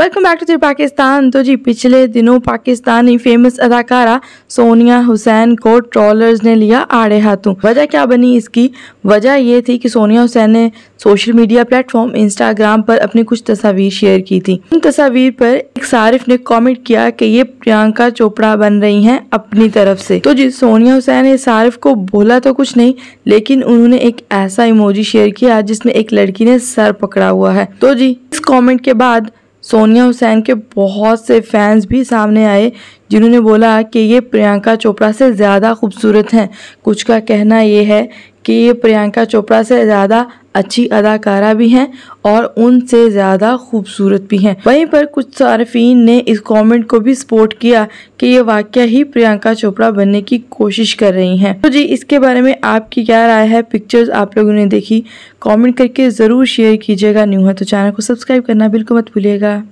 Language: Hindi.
वेलकम बैक टू पाकिस्तान तो जी पिछले दिनों पाकिस्तानी फेमस अदाकारा सोनिया हुसैन को ट्रॉलर्स ने लिया आड़े हाथों वजह क्या बनी इसकी वजह ये थी कि सोनिया हुसैन ने सोशल मीडिया प्लेटफॉर्म इंस्टाग्राम पर अपनी कुछ तस्वीर शेयर की थी उन तस्वीर पर एक सारिफ ने कमेंट किया कि ये प्रियंका चोपड़ा बन रही हैं अपनी तरफ से तो जी सोनिया हुसैन ने सारिफ को बोला तो कुछ नहीं लेकिन उन्होंने एक ऐसा इमोजी शेयर किया जिसमें एक लड़की ने सर पकड़ा हुआ है तो जी इस कॉमेंट के बाद सोनिया हुसैन के बहुत से फैंस भी सामने आए जिन्होंने बोला कि ये प्रियंका चोपड़ा से ज़्यादा खूबसूरत हैं कुछ का कहना ये है कि ये प्रियंका चोपड़ा से ज़्यादा अच्छी अदाकारा भी हैं और उनसे ज़्यादा खूबसूरत भी हैं वहीं पर कुछ सार्फिन ने इस कमेंट को भी सपोर्ट किया कि ये वाक्य ही प्रियंका चोपड़ा बनने की कोशिश कर रही हैं तो जी इसके बारे में आपकी क्या राय है पिक्चर्स आप लोगों ने देखी कमेंट करके ज़रूर शेयर कीजिएगा न्यू है तो चैनल को सब्सक्राइब करना बिल्कुल मत भूलिएगा